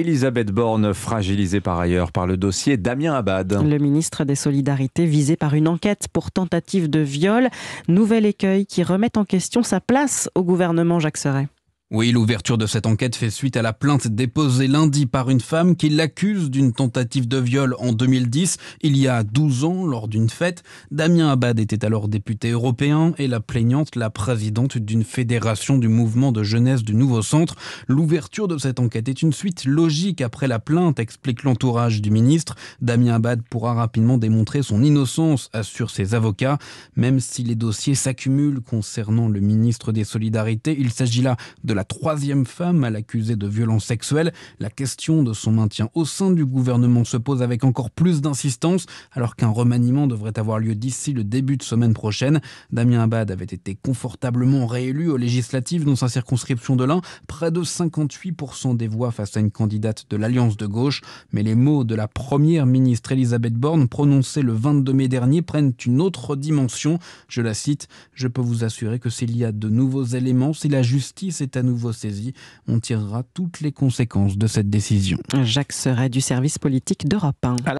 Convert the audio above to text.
Elisabeth Borne, fragilisée par ailleurs par le dossier Damien Abad. Le ministre des Solidarités visé par une enquête pour tentative de viol. Nouvel écueil qui remet en question sa place au gouvernement Jacques Serret. Oui, l'ouverture de cette enquête fait suite à la plainte déposée lundi par une femme qui l'accuse d'une tentative de viol en 2010, il y a 12 ans, lors d'une fête. Damien Abad était alors député européen et la plaignante, la présidente d'une fédération du mouvement de jeunesse du Nouveau Centre. L'ouverture de cette enquête est une suite logique après la plainte, explique l'entourage du ministre. Damien Abad pourra rapidement démontrer son innocence, assurent ses avocats. Même si les dossiers s'accumulent concernant le ministre des Solidarités, il s'agit là de la troisième femme à l'accuser de violences sexuelles. La question de son maintien au sein du gouvernement se pose avec encore plus d'insistance, alors qu'un remaniement devrait avoir lieu d'ici le début de semaine prochaine. Damien Abad avait été confortablement réélu aux législatives dans sa circonscription de l'Ain, près de 58% des voix face à une candidate de l'Alliance de gauche. Mais les mots de la première ministre Elisabeth Borne prononcés le 22 mai dernier prennent une autre dimension. Je la cite Je peux vous assurer que s'il y a de nouveaux éléments, si la justice est à nouveau saisie, On tirera toutes les conséquences de cette décision. Jacques serait du service politique d'Europe 1.